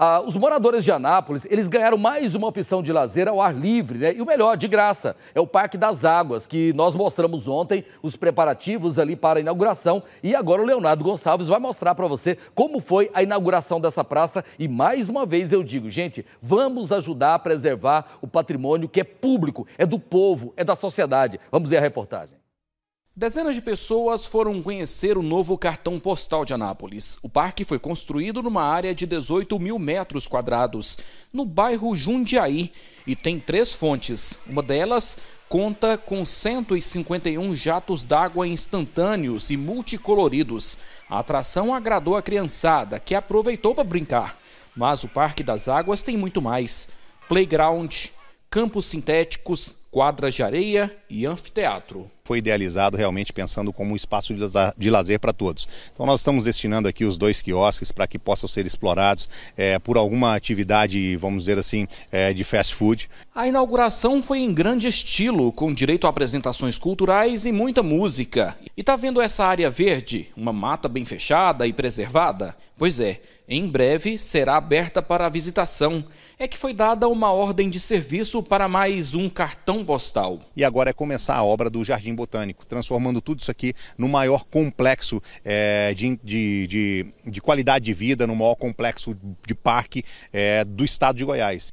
Ah, os moradores de Anápolis, eles ganharam mais uma opção de lazer ao ar livre, né? E o melhor, de graça, é o Parque das Águas, que nós mostramos ontem os preparativos ali para a inauguração. E agora o Leonardo Gonçalves vai mostrar para você como foi a inauguração dessa praça. E mais uma vez eu digo, gente, vamos ajudar a preservar o patrimônio que é público, é do povo, é da sociedade. Vamos ver a reportagem. Dezenas de pessoas foram conhecer o novo cartão postal de Anápolis. O parque foi construído numa área de 18 mil metros quadrados, no bairro Jundiaí, e tem três fontes. Uma delas conta com 151 jatos d'água instantâneos e multicoloridos. A atração agradou a criançada, que aproveitou para brincar. Mas o Parque das Águas tem muito mais: playground, campos sintéticos, quadras de areia e anfiteatro. Foi idealizado realmente pensando como um espaço de lazer para todos. Então nós estamos destinando aqui os dois quiosques para que possam ser explorados é, por alguma atividade, vamos dizer assim, é, de fast food. A inauguração foi em grande estilo, com direito a apresentações culturais e muita música. E tá vendo essa área verde? Uma mata bem fechada e preservada? Pois é, em breve será aberta para visitação. É que foi dada uma ordem de serviço para mais um cartão postal. E agora é começar a obra do Jardim Botânico, transformando tudo isso aqui no maior complexo é, de, de, de, de, qualidade de vida, no maior complexo de parque é, do estado de Goiás.